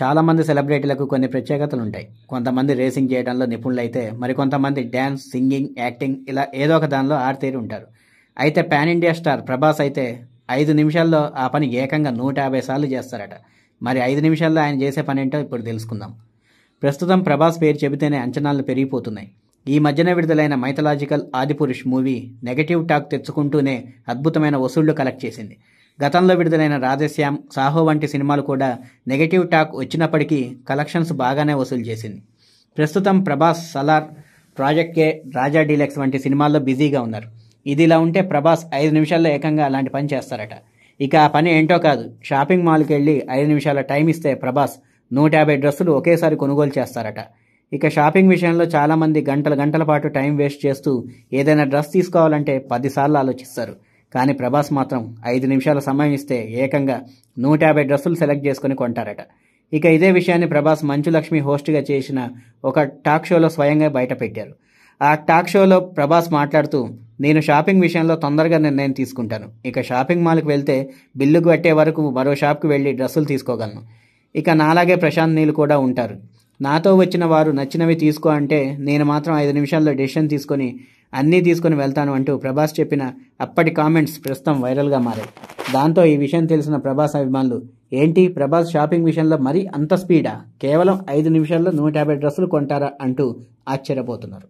చాలామంది సెలబ్రిటీలకు కొన్ని ప్రత్యేకతలు ఉంటాయి కొంతమంది రేసింగ్ చేయడంలో నిపుణులైతే మరికొంతమంది డ్యాన్స్ సింగింగ్ యాక్టింగ్ ఇలా ఏదో ఒక దానిలో ఆడితేరి ఉంటారు అయితే పాన్ ఇండియా స్టార్ ప్రభాస్ అయితే ఐదు నిమిషాల్లో ఆ పని ఏకంగా నూట యాభై సార్లు చేస్తారట మరి ఐదు నిమిషాల్లో ఆయన చేసే పని ఏంటో ఇప్పుడు తెలుసుకుందాం ప్రస్తుతం ప్రభాస్ పేరు చెబితేనే అంచనాలు పెరిగిపోతున్నాయి ఈ మధ్యన విడుదలైన mythological Adipurush movie negative talk తెచ్చుకుంటూనే అద్భుతమైన వసూళ్లు కలెక్ట్ చేసింది గతంలో విడుదలైన రాజశ్యామ్ సాహో వంటి సినిమాలు కూడా నెగటివ్ టాక్ వచ్చినప్పటికీ కలెక్షన్స్ బాగానే వసూలు చేసింది ప్రస్తుతం Prabhas Salaar project K Raja deluxe వంటి సినిమాల్లో బిజీగా ఉన్నారు ఇదిలా ఉంటే ప్రభాస్ ఐదు నిమిషాల్లో ఏకంగా అలాంటి పని చేస్తారట ఇక ఆ పని ఏంటో కాదు షాపింగ్ మాల్కి వెళ్ళి ఐదు నిమిషాల టైం ఇస్తే ప్రభాస్ నూట యాభై డ్రెస్సులు ఒకేసారి కొనుగోలు చేస్తారట ఇక షాపింగ్ విషయంలో చాలామంది గంటల గంటల పాటు టైం వేస్ట్ చేస్తూ ఏదైనా డ్రెస్ తీసుకోవాలంటే పదిసార్లు ఆలోచిస్తారు కానీ ప్రభాస్ మాత్రం ఐదు నిమిషాల సమయం ఇస్తే ఏకంగా నూట యాభై డ్రెస్సులు సెలెక్ట్ చేసుకుని కొంటారట ఇక ఇదే విషయాన్ని ప్రభాస్ మంచులక్ష్మి హోస్ట్గా చేసిన ఒక టాక్ షోలో స్వయంగా బయటపెట్టారు ఆ టాక్ షోలో ప్రభాస్ మాట్లాడుతూ నేను షాపింగ్ విషయంలో తొందరగా నిర్ణయం తీసుకుంటాను ఇక షాపింగ్ మాల్కి వెళ్తే బిల్లుకు కట్టే వరకు మరో షాప్కి వెళ్ళి డ్రెస్సులు తీసుకోగలను ఇక నాలాగే ప్రశాంత్ నీళ్ళు కూడా ఉంటారు నాతో వచ్చిన వారు నచ్చినవి తీసుకో అంటే నేను మాత్రం ఐదు నిమిషాల్లో డెసిషన్ తీసుకొని అన్నీ తీసుకొని వెళ్తాను అంటూ ప్రభాస్ చెప్పిన అప్పటి కామెంట్స్ ప్రస్తుతం వైరల్గా మారాయి దాంతో ఈ విషయం తెలిసిన ప్రభాస్ అభిమానులు ఏంటి ప్రభాస్ షాపింగ్ విషయంలో మరీ అంత స్పీడా కేవలం ఐదు నిమిషాల్లో నూట యాభై డ్రెస్సులు కొంటారా అంటూ ఆశ్చర్యపోతున్నారు